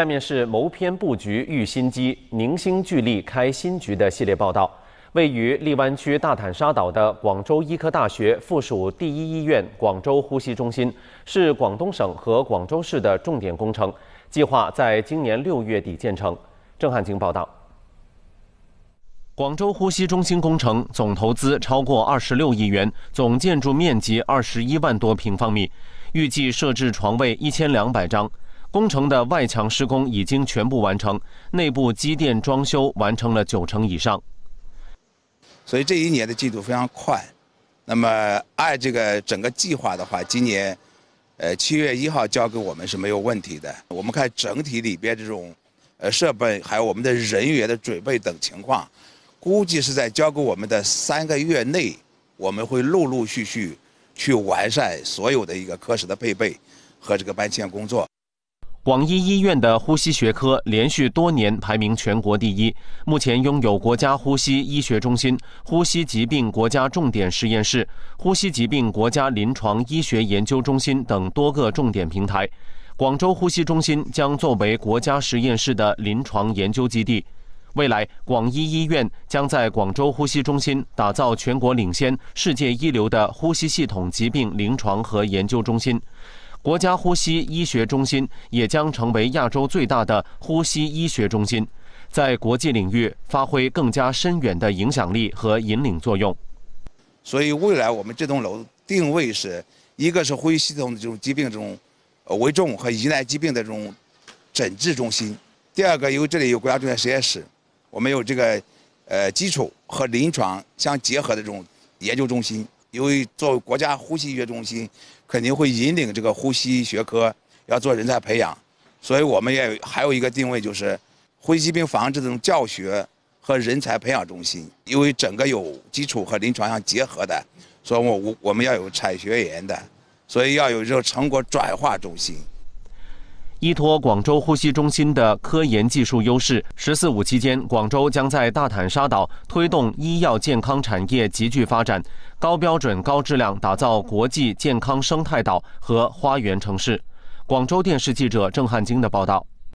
下面是谋篇布局、育新机、凝心聚力开新局的系列报道。位于荔湾区大坦沙岛的广州医科大学附属第一医院广州呼吸中心是广东省和广州市的重点工程，计划在今年六月底建成。郑汉清报道。广州呼吸中心工程总投资超过二十六亿元，总建筑面积二十一万多平方米，预计设置床位一千两百张。工程的外墙施工已经全部完成，内部机电装修完成了九成以上。所以这一年的进度非常快。那么按这个整个计划的话，今年，呃，七月一号交给我们是没有问题的。我们看整体里边这种，呃，设备还有我们的人员的准备等情况，估计是在交给我们的三个月内，我们会陆陆续续去完善所有的一个科室的配备和这个搬迁工作。广医医院的呼吸学科连续多年排名全国第一，目前拥有国家呼吸医学中心、呼吸疾病国家重点实验室、呼吸疾病国家临床医学研究中心等多个重点平台。广州呼吸中心将作为国家实验室的临床研究基地。未来，广医医院将在广州呼吸中心打造全国领先、世界一流的呼吸系统疾病临床和研究中心。国家呼吸医学中心也将成为亚洲最大的呼吸医学中心，在国际领域发挥更加深远的影响力和引领作用。所以，未来我们这栋楼定位是一个是呼吸系统的这种疾病这种呃危重和疑难疾病的这种诊治中心，第二个因为这里有国家重点实验室，我们有这个呃基础和临床相结合的这种研究中心。因为作为国家呼吸医学中心，肯定会引领这个呼吸学科要做人才培养，所以我们也还有一个定位就是，呼吸病防治这种教学和人才培养中心。因为整个有基础和临床相结合的，所以我我我们要有产学研的，所以要有这个成果转化中心。依托广州呼吸中心的科研技术优势，“十四五”期间，广州将在大坦沙岛推动医药健康产业集聚发展，高标准、高质量打造国际健康生态岛和花园城市。广州电视记者郑汉晶的报道。